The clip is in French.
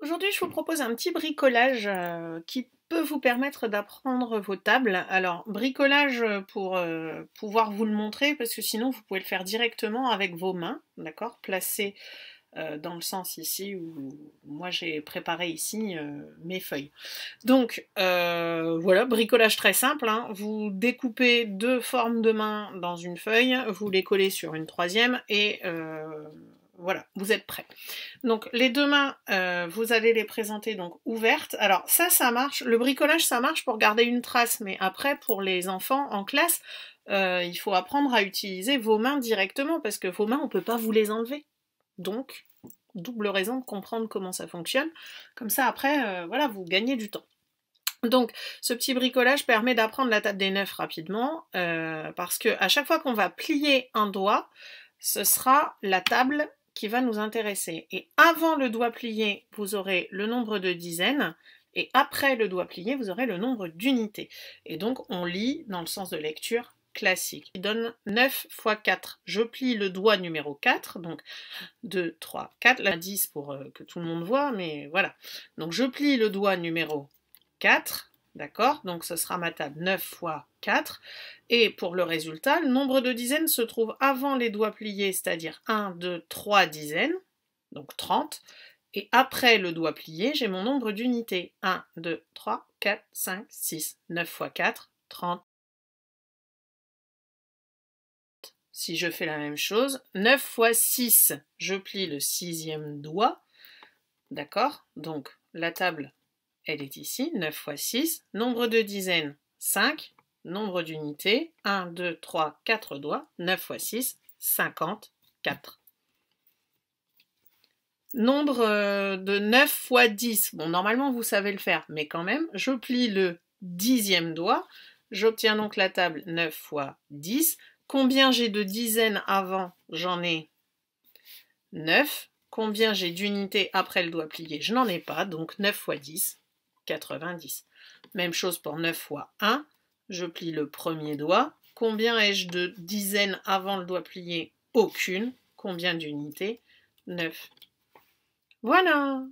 Aujourd'hui, je vous propose un petit bricolage euh, qui peut vous permettre d'apprendre vos tables. Alors, bricolage pour euh, pouvoir vous le montrer, parce que sinon, vous pouvez le faire directement avec vos mains, d'accord Placées euh, dans le sens ici où moi j'ai préparé ici mes feuilles. Donc, voilà, bricolage très simple. Hein. Vous découpez deux formes de mains dans une feuille, vous les collez sur une troisième et voilà, vous êtes prêts. Donc les deux mains, euh, vous allez les présenter donc ouvertes. Alors ça, ça marche. Le bricolage, ça marche pour garder une trace, mais après pour les enfants en classe, euh, il faut apprendre à utiliser vos mains directement parce que vos mains, on ne peut pas vous les enlever. Donc double raison de comprendre comment ça fonctionne. Comme ça, après, euh, voilà, vous gagnez du temps. Donc, ce petit bricolage permet d'apprendre la table des neufs rapidement, parce que à chaque fois qu'on va plier un doigt, ce sera la table qui va nous intéresser. Et avant le doigt plié, vous aurez le nombre de dizaines, et après le doigt plié, vous aurez le nombre d'unités. Et donc, on lit dans le sens de lecture classique. Il donne 9 fois 4. Je plie le doigt numéro 4, donc 2, 3, 4, là 10 pour euh, que tout le monde voit, mais voilà. Donc, je plie le doigt numéro 4, D'accord Donc ce sera ma table 9 fois 4. Et pour le résultat, le nombre de dizaines se trouve avant les doigts pliés, c'est-à-dire 1, 2, 3 dizaines, donc 30. Et après le doigt plié, j'ai mon nombre d'unités. 1, 2, 3, 4, 5, 6. 9 fois 4, 30. Si je fais la même chose, 9 fois 6, je plie le sixième doigt. D'accord Donc la table elle est ici, 9 x 6. Nombre de dizaines, 5. Nombre d'unités, 1, 2, 3, 4 doigts. 9 x 6, 54. Nombre euh, de 9 x 10. Bon, normalement, vous savez le faire, mais quand même, je plie le dixième doigt. J'obtiens donc la table 9 x 10. Combien j'ai de dizaines avant J'en ai 9. Combien j'ai d'unités après le doigt plié Je n'en ai pas, donc 9 x 10, 90. Même chose pour 9 fois 1. Je plie le premier doigt. Combien ai-je de dizaines avant le doigt plié Aucune. Combien d'unités 9. Voilà